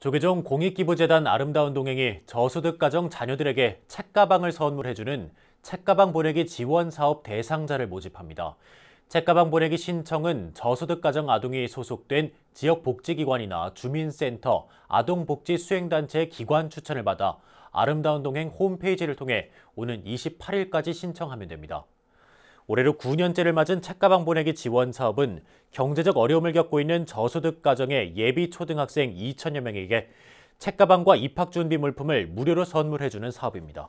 조계종 공익기부재단 아름다운 동행이 저소득 가정 자녀들에게 책가방을 선물해주는 책가방 보내기 지원 사업 대상자를 모집합니다. 책가방 보내기 신청은 저소득 가정 아동이 소속된 지역복지기관이나 주민센터, 아동복지수행단체 기관 추천을 받아 아름다운 동행 홈페이지를 통해 오는 28일까지 신청하면 됩니다. 올해로 9년째를 맞은 책가방 보내기 지원 사업은 경제적 어려움을 겪고 있는 저소득 가정의 예비 초등학생 2천여 명에게 책가방과 입학 준비 물품을 무료로 선물해주는 사업입니다.